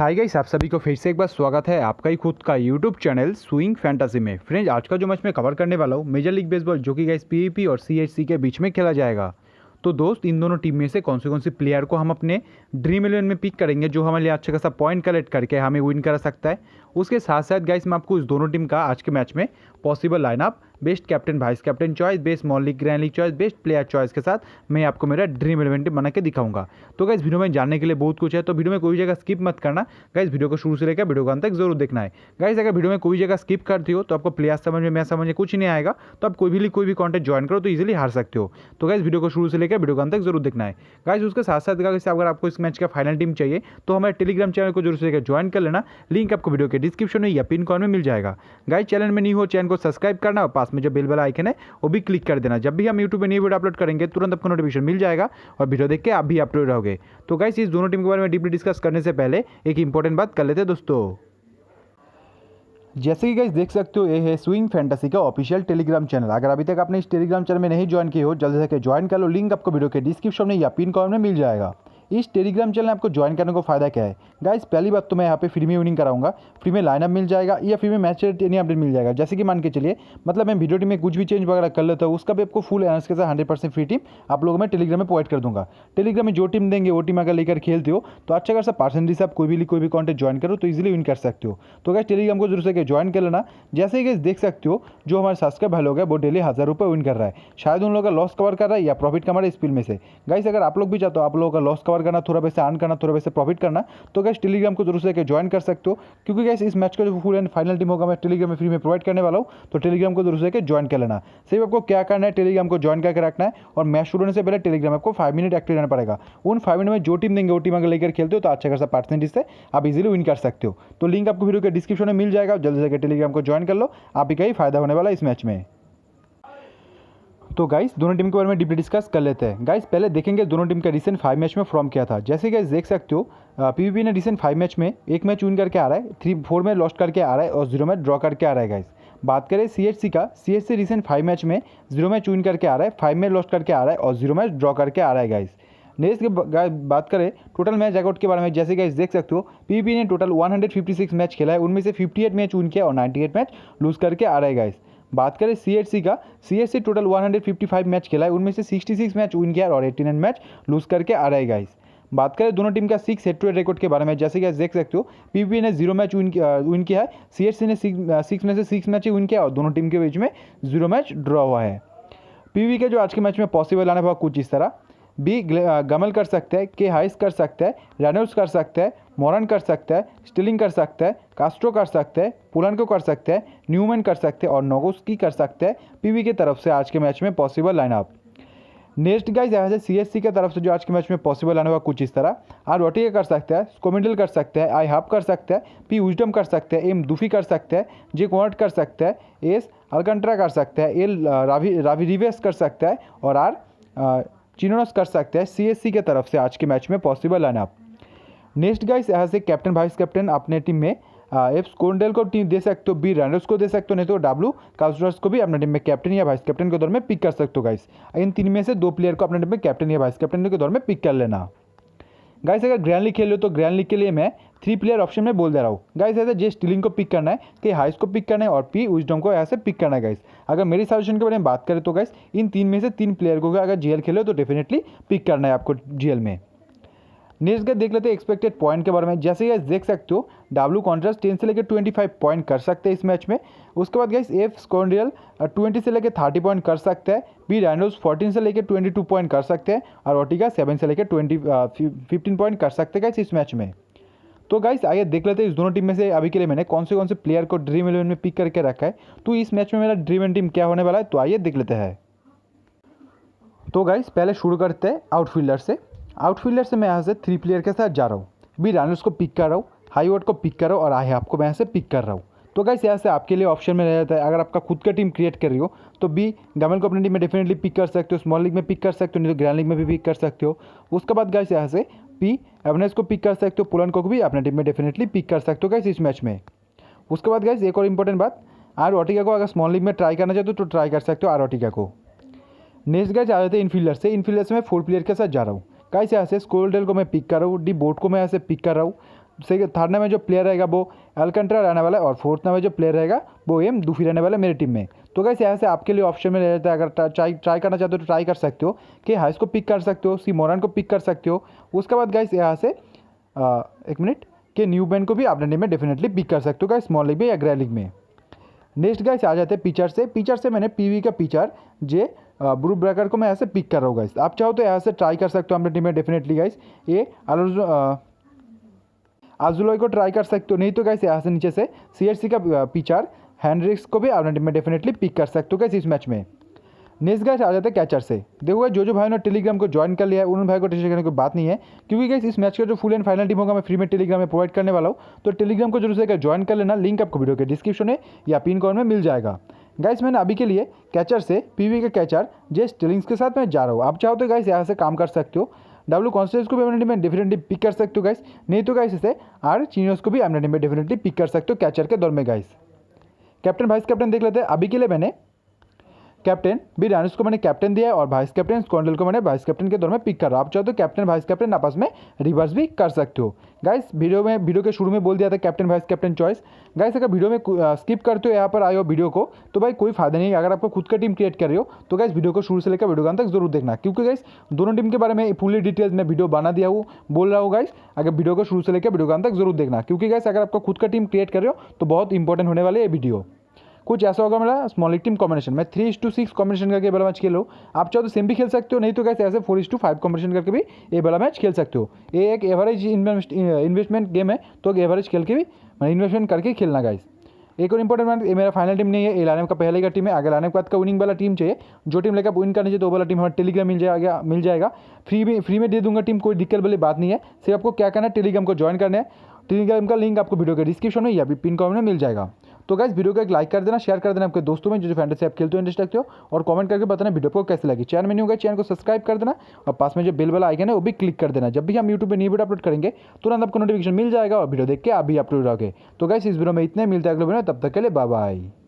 hi guys आप सभी को फिर से एक बार स्वागत है आपका ही खुद का यूट्यूब चैनल स्विंग फैंटासी में फ्रेंड्स आज का जो मैच मैं कवर करने वाला हूँ मेजर लीग बेसबॉल जो कि गाइस पीईपी और सीएचसी के बीच में खेला जाएगा तो दोस्त इन दोनों टीम में से कौन से कौन से प्लेयर को हम अपने ड्रीम इलेवन में पिक करेंगे जो हमारे लिए अच्छा खासा पॉइंट कलेक्ट करके हमें विन करा सकता है उसके साथ साथ गाइस मैं आपको इस दोनों टीम का आज के मैच में possible lineup best captain vice captain choice best small league grand league choice best player choice के साथ मैं आपको मेरा ड्रीम इलेवन टीम बना के दिखाऊंगा तो गाइस वीडियो में जानने के लिए बहुत कुछ है तो वीडियो में कोई जगह स्किप मत करना गाइस वीडियो को शुरू से लेकर वीडियो को अंत तक जरूर देखना है गाइस अगर वीडियो में कोई जगह स्किप करती हो तो आपको प्लेयर समझ में मैं समझ में कुछ नहीं आएगा तो आप कोई भी कोई भी कॉन्टेंट ज्वाइन करो तो इजिली हार सकते हो तो गाइस वीडियो को शुरू से लेकर वीडियो को अंत तक जरूर देखना है गाइस उसके साथ साथ गाइस अगर आपको इस मैच का फाइनल टीम चाहिए तो हमारे टेलीग्राम चैनल को जरूर से लेकर ज्वाइन कर लेना लिंक आपको वीडियो के डिस्क्रिप्शन में या पिन कॉन में मिल जाएगा गाइस चैनल में नहीं हो चैनल को सब्सक्राइब करना और पास पास में जो बेल वाला आइकन है वो भी क्लिक कर देना जब भी हम यूट्यूब पर न्यू वीडियो अपलोड करेंगे तुरंत आपको नोटिफिकेशन मिल जाएगा और वीडियो देख के आप भी अपलोड रहोगे तो गाइस इस दोनों टीम के बारे में डीपली डिस्कस करने से पहले एक इंपॉर्टेंट बात कर लेते हैं दोस्तों जैसे कि गाइस देख सकते हो ये है स्विंग फैंटेसी का ऑफिशियल टेलीग्राम चैनल अगर अभी तक आपने इस टेलीग्राम चैनल में नहीं ज्वाइन किया हो जल्दी से ज्वाइन कर लो लिंक आपको वीडियो के डिस्क्रिप्शन में या पिन कॉमेंट में मिल जाएगा इस टेलीग्राम चैनल आपको ज्वाइन करने को फ़ायदा क्या है गाइस पहली बात तो मैं यहाँ पे फ्री में विनिंग कराऊंगा फ्री में लाइनअप मिल जाएगा या फ्री में मैच रेट एनी अपडेट मिल जाएगा जैसे कि मान के चलिए मतलब मैं वीडियो टीम में कुछ भी चेंज वगैरह कर लेता हूँ उसका भी आपको फुल एनर्स के साथ हंड्रेड फ्री टीम आप लोगों में टेलीग्राम में प्रोवाइड कर दूंगा टेलीग्राम में जो टीम देंगे वो टीम अगर लेकर खेलते हो तो अच्छा खासा पर्सेंटेज से आप कोई भी कोई भी कॉन्टेंट ज्वाइन करो तो इजिली विन कर सकते हो तो गाइस टेलीग्राम को जरूर से ज्वाइन कर लेना जैसे ही देख सकते हो जो हमारे सब्सक्राइब भाई लोग है वो डेली हज़ार रुपये विन कर रहा है शायद उन लोगों का लॉस कवर कर रहा है या प्रॉफिट कमा रहा है इस फिल्म में से गाइस अगर आप लोग भी चाहते हो आप लोगों का लॉस कवर कवर करना थोड़ा वैसे अर्न करना थोड़ा वैसे प्रॉफिट करना तो कैसे टेलीग्राम को जरूर से लेकर ज्वाइन कर सकते हो क्योंकि कैसे इस मैच का जो फुल एंड फाइनल टीम होगा मैं टेलीग्राम में फ्री में प्रोवाइड करने वाला हूँ तो टेलीग्राम को जरूर से लेकर ज्वाइन कर लेना सिर्फ आपको क्या करना है टेलीग्राम को ज्वाइन करके रखना है और मैच शुरू होने से पहले टेलीग्राम आपको फाइव मिनट एक्टिव रहना पड़ेगा उन फाइव मिनट में जो टीम देंगे वो टीम अगर लेकर खेलते हो तो अच्छा खासा परसेंटेज से आप इजिली विन कर सकते हो तो लिंक आपको वीडियो के डिस्क्रिप्शन में मिल जाएगा जल्दी से टेलीग्राम को ज्वाइन कर लो आप ही फायदा होने वाला इस मैच में तो गाइस दोनों टीम के बारे में डिप्ली डिस्कस कर लेते हैं गाइस पहले देखेंगे दोनों टीम का रिसेंट फाइव मैच में फॉर्म क्या था जैसे गाइस देख सकते हो पीवीपी ने रिसेंट फाइव मैच में एक मैच विन करके आ रहा है थ्री फोर में लॉस्ट करके आ रहा है और जीरो में ड्रॉ करके आ रहा है गाइस बात करें सी का सी रिसेंट फाइव मैच में जीरो मैच विन करके आ रहा है फाइव में लॉस्ट करके आ रहा है और जीरो मैच ड्रॉ करके आ रहा है गाइस नेक्स्ट बात करें टोटल मैच जैकआउट के बारे में जैसे गाइस देख सकते हो पीवीपी ने टोटल वन मैच खेला है उनमें से फिफ्टी मैच विन किया और नाइन्टी मैच लूज करके आ रहा है गाइस बात करें सी का सी टोटल 155 मैच खेला है उनमें से 66 मैच विन किया और 89 मैच लूज करके आ रहेगा इस बात करें दोनों टीम का सिक्स हेड रिकॉर्ड के बारे में जैसे कि आप देख सकते हो पीपीबी ने जीरो मैच विन किया है सी ने सिक्स में से सिक्स मैच ही विन किया और दोनों टीम के बीच में जीरो मैच ड्रॉ हुआ है पीवी के जो आज के मैच में पॉसिबल आने वाला कुछ इस तरह भी गमल कर सकते हैं के हाइस कर सकते हैं रेनोल्ड्स कर सकते हैं मोरन कर सकते हैं स्टिलिंग कर सकते हैं कास्ट्रो कर सकते हैं पुलन को कर सकते हैं न्यूमैन कर सकते हैं और नोगोस्की कर सकते हैं पीवी के तरफ से आज के मैच में पॉसिबल लाइनअप नेक्स्ट गाइज यहाँ से सी एस सी की तरफ से जो आज के मैच में पॉसिबल आने हुआ कुछ इस तरह आर रोटिका कर सकते हैं स्कोमिंडल कर सकते हैं आई हाफ कर सकते हैं पी विजडम कर सकते हैं एम दूफी कर सकते हैं जे कोट कर सकते हैं एस अलकंट्रा कर सकते हैं एल रावी रावी रिवेस कर सकता है और आर चिनोनस कर सकते हैं सीएससी के तरफ से आज के मैच में पॉसिबल आना नेक्स्ट गाइस यहाँ से कैप्टन वाइस कैप्टन अपने टीम में एफ स्कोनडेल को टीम दे सकते हो बी रनर्स को दे सकते हो नहीं तो डब्ल्यू काउस को भी अपने टीम में कैप्टन या वाइस कैप्टन के दौर में पिक कर सकते हो गाइस इन तीन में से दो प्लेयर को अपने टीम में कैप्टन या वाइस कैप्टन के दौर में पिक कर लेना गाइस अगर ग्रैंड लीग खेल रहे हो तो ग्रैंड लीग के लिए मैं थ्री प्लेयर ऑप्शन में बोल दे रहा हूँ गाइस ऐसे जे स्टीलिंग को पिक करना है के हाइस को पिक करना है और पी उजडम को ऐसे पिक करना है गाइस अगर मेरी सजेशन के बारे में बात करें तो गाइस इन तीन में से तीन प्लेयर को अगर जेल खेले तो डेफिनेटली पिक करना है आपको जेल में नेक्स्ट गए देख लेते हैं एक्सपेक्टेड पॉइंट के बारे में जैसे गाइस देख सकते हो डब्ल्यू कॉन्ट्रास्ट टेन से लेकर ट्वेंटी फाइव पॉइंट कर सकते हैं इस मैच में उसके बाद गाइस एफ स्कॉन्ड्रियल ट्वेंटी से लेकर थर्टी पॉइंट कर सकते हैं बी रैंडोल्स फोर्टीन से लेकर ट्वेंटी टू पॉइंट कर सकते हैं और ओटिका सेवन से लेकर ट्वेंटी फिफ्टीन पॉइंट कर सकते हैं गाइस इस मैच में तो गाइस आइए देख लेते हैं इस दोनों टीम में से अभी के लिए मैंने कौन से कौन से प्लेयर को ड्रीम इलेवन में पिक करके रखा है तो इस मैच में मेरा ड्रीम इलेवन टीम क्या होने वाला है तो आइए देख लेते हैं तो गाइस पहले शुरू करते हैं आउटफील्डर से आउटफील्डर से मैं यहाँ से थ्री प्लेयर के साथ जा रहा हूँ बी रनर्स को पिक कर रहा हूँ हाईवर्ड को पिक कर रहा हूँ और आई आपको मैं यहाँ से पिक कर रहा हूँ तो गाइस यहाँ से आपके लिए ऑप्शन में रह जाता है अगर आपका खुद का टीम क्रिएट कर रही हो तो बी गमेल को अपनी टीम में डेफिनेटली पिक कर सकते हो स्मॉल लीग में पिक कर सकते हो नहीं तो ग्रैंड लीग में भी पिक कर सकते हो उसके बाद गाइस यहाँ से पी एवनेस को पिक कर सकते हो पुलन को भी अपने टीम में डेफिनेटली पिक कर सकते हो गाइस इस मैच में उसके बाद गाइस एक और इंपॉर्टेंट बात आर ओटिका को अगर स्मॉल लीग में ट्राई करना चाहते हो तो ट्राई कर सकते हो आर ओटिका को नेक्स्ट गाइस आ जाते हैं इनफील्डर से इनफील्डर से मैं फोर प्लेयर के साथ जा रहा हूँ कैसे ऐसे स्कोलडेल को मैं पिक कर रहा हूँ डी बोर्ड को मैं ऐसे पिक कर रहा हूँ थर्ड में जो प्लेयर रहेगा वो एलकंट्रा रहने वाला है और फोर्थ में जो प्लेयर रहेगा वो एम दूफी रहने वाला है मेरी टीम में तो कैसे ऐसे आपके लिए ऑप्शन में रह जाता है अगर ट्राई ट्राई करना चाहते हो तो ट्राई कर सकते हो कि हाइस को पिक कर सकते हो सी मोरन को पिक कर सकते हो उसके बाद गैस यहाँ से आ, एक मिनट के न्यू बैन को भी आपने टीम में डेफिनेटली पिक कर सकते हो गाइस स्मॉल लीग में या ग्रह लीग में नेक्स्ट गैस आ जाते हैं पिचर से पिचर से मैंने पी का पिचर जे ब्रू ब्रेकर को मैं ऐसे पिक कर रहा हूँ गाइस आप चाहो तो ऐसे ट्राई कर सकते हो अपने टीम में डेफिनेटली गाइस ये आजुलोई को ट्राई कर सकते हो नहीं तो गाइस यहाँ से नीचे से सी का पिचर हैंड्रिक्स को भी अपने टीम में डेफिनेटली पिक कर सकते हो गाइस इस मैच में नेक्स्ट गाइस आ जाते हैं कैचर से देखो जो जो भाई ने टेलीग्राम को ज्वाइन कर लिया है उन भाई को टेंशन करने की बात नहीं है क्योंकि गाइस इस मैच का जो फुल एंड फाइनल टीम होगा मैं फ्री में टेलीग्राम में प्रोवाइड करने वाला हूँ तो टेलीग्राम को जरूर से ज्वाइन कर लेना लिंक आपको वीडियो के डिस्क्रिप्शन में या पिन कॉर्ड में मिल जाएगा गाइस मैंने अभी के लिए कैचर से पीवी के कैचर जे स्टिलिंग्स के साथ मैं जा रहा हूँ आप चाहो तो गाइस यहाँ से काम कर सकते हो डब्ल्यू कॉन्स्टेंस को भी एमनेटी में डेफिनेटली पिक कर सकते हो गाइस नहीं तो गाइस इसे आर चीनियस को भी एमनेटी में डेफिनेटली पिक कर सकते हो कैचर के दौर में गाइस कैप्टन वाइस कैप्टन देख लेते हैं अभी के लिए मैंने कैप्टन रानिस को मैंने कैप्टन दिया है और वाइस कैप्टन स्कॉन्डल को मैंने वाइस कैप्टन के दौर में पिक कर रहा आप चाहो तो कैप्टन वाइस कैप्टन आपस में रिवर्स भी कर सकते हो गाइस वीडियो में वीडियो के शुरू में बोल दिया था captain vice captain choice guys अगर वीडियो में स्किप करते हो यहाँ पर आए हो वीडियो को तो भाई कोई फायदा नहीं अगर आपको खुद का टीम क्रिएट कर रहे हो तो गाइस वीडियो को शुरू से लेकर वीडियो तक जरूर देखना क्योंकि गाइस दोनों टीम के बारे में फुली डिटेल्स में वीडियो बना दिया हूँ बोल रहा हूँ गाइस अगर वीडियो को शुरू से लेकर वीडियो तक जरूर देखना क्योंकि गाइस अगर आपको खुद का टीम क्रिएट कर रहे हो तो बहुत इंपॉर्टेंट होने वाले वीडियो कुछ ऐसा होगा मेरा स्मॉल टीम कॉम्बिनेशन मैं थ्री टू सिक्स कॉम्बिनेशन करके बड़ा मैच खेलो आप चाहो तो सेम भी खेल सकते हो नहीं तो कैसे ऐसे फोर टू फाइव कॉम्बिनेशन करके भी ये बड़ा मैच खेल सकते हो ये एक एवरेज इन्वेस्टमेंट गेम है तो एवरेज खेल के भी मैं मतलब इन्वेस्टमेंट करके खेलना गाइस एक और इंपॉर्टेंट मैच मेरा फाइनल टीम नहीं है ए लाइन का पहले का टीम है अगर लाइन के बाद का विनिंग वाला टीम चाहिए जो टीम लेकर विन करनी चाहिए तो वाला टीम हमारा टेलीग्राम मिल जाएगा मिल जाएगा फ्री में फ्री में दे दूंगा टीम कोई दिक्कत वाली बात नहीं है सिर्फ आपको क्या करना है टेलीग्राम को ज्वाइन करना है टेलीग्राम का लिंक आपको वीडियो के डिस्क्रिप्शन में या भी पिन कॉमेंट में मिल जाएगा तो गाइज वीडियो को एक लाइक कर देना शेयर कर देना आपके दोस्तों में जो फ्रेंड से आप खेलते हो इंटरेस्ट रखते हो और कमेंट करके बताना वीडियो को कैसे लगी चैनल में नहीं होगा चैनल को सब्सक्राइब कर देना और पास में जो बिल वाला आइकन है वो भी क्लिक कर देना जब भी हम यूट्यूब पर न्यू वीडियो अपलोड करेंगे तुरंत आपको नोटिफिकेशन मिल जाएगा और वीडियो देख के आप भी अपलोड रहोगे तो गाइस इस वीडियो में इतने मिलते हैं अगले वीडियो तब तक के लिए बाय